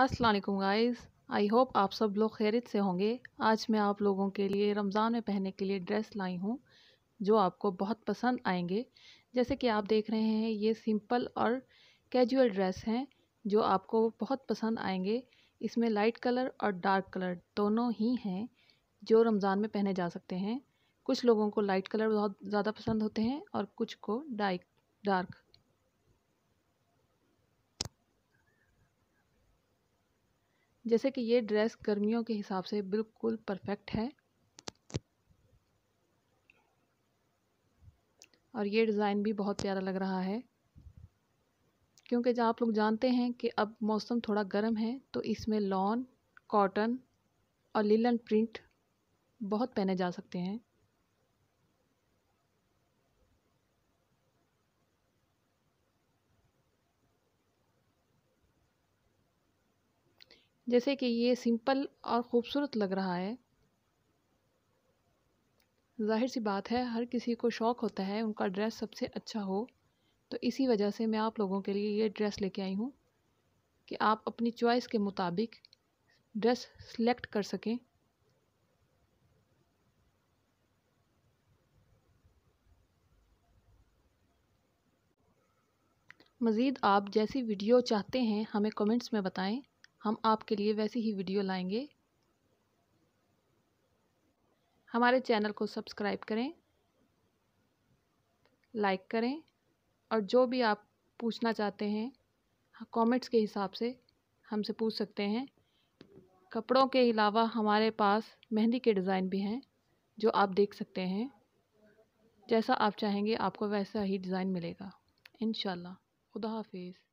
असलकुम guys I hope आप सब लोग खैरित से होंगे आज मैं आप लोगों के लिए रमज़ान में पहनने के लिए ड्रेस लाई हूँ जो आपको बहुत पसंद आएंगे जैसे कि आप देख रहे हैं ये सिंपल और कैजुअल ड्रेस हैं जो आपको बहुत पसंद आएंगे इसमें लाइट कलर और डार्क कलर दोनों ही हैं जो रमज़ान में पहने जा सकते हैं कुछ लोगों को लाइट कलर बहुत ज़्यादा पसंद होते हैं और कुछ को डाइक डार्क जैसे कि ये ड्रेस गर्मियों के हिसाब से बिल्कुल परफेक्ट है और ये डिज़ाइन भी बहुत प्यारा लग रहा है क्योंकि जब आप लोग जानते हैं कि अब मौसम थोड़ा गर्म है तो इसमें लॉन कॉटन और लीलन प्रिंट बहुत पहने जा सकते हैं जैसे कि ये सिंपल और ख़ूबसूरत लग रहा है जाहिर सी बात है हर किसी को शौक़ होता है उनका ड्रेस सबसे अच्छा हो तो इसी वजह से मैं आप लोगों के लिए ये ड्रेस लेके आई हूँ कि आप अपनी चॉइस के मुताबिक ड्रेस सेलेक्ट कर सकें मज़ीद आप जैसी वीडियो चाहते हैं हमें कमेंट्स में बताएं हम आपके लिए वैसी ही वीडियो लाएंगे हमारे चैनल को सब्सक्राइब करें लाइक करें और जो भी आप पूछना चाहते हैं कमेंट्स के हिसाब से हमसे पूछ सकते हैं कपड़ों के अलावा हमारे पास मेहंदी के डिज़ाइन भी हैं जो आप देख सकते हैं जैसा आप चाहेंगे आपको वैसा ही डिज़ाइन मिलेगा इन खुदा हाफिज़